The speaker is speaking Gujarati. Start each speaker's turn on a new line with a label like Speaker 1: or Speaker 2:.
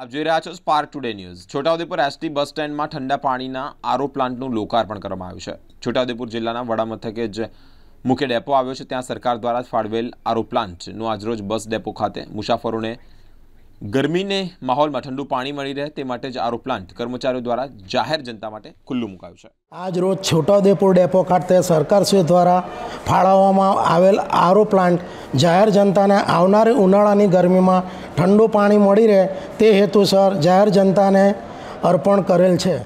Speaker 1: આપ જોઈ રહ્યા છો spark today news Chhota Udepur ST bus સ્ટેન્ડમાં ઠંડા પાણીના આરો પ્લાન્ટનું લોકાર્પણ કરવામાં આવ્યું છે છોટાઉદેપુર જિલ્લાના મથકે જ મુખ્ય ડેપો આવ્યો છે ત્યાં સરકાર દ્વારા ફાળવેલ આરો પ્લાન્ટનું આજરોજ બસ ડેપો ખાતે મુસાફરોને ગરમીને માહોલમાં ઠંડુ પાણી મળી રહે તે માટે જ આરો પ્લાન્ટ કર્મચારીઓ દ્વારા જાહેર જનતા માટે ખુલ્લું મુકાયું છે
Speaker 2: આજ રોજ છોટાઉદેપુર ડેપો ખાતે સરકારશ્રી દ્વારા ફાળવવામાં આવેલ આરો પ્લાન્ટ જાહેર જનતાને આવનારી ઉનાળાની ગરમીમાં ઠંડુ પાણી મળી રહે તે હેતુસર જાહેર જનતાને અર્પણ કરેલ છે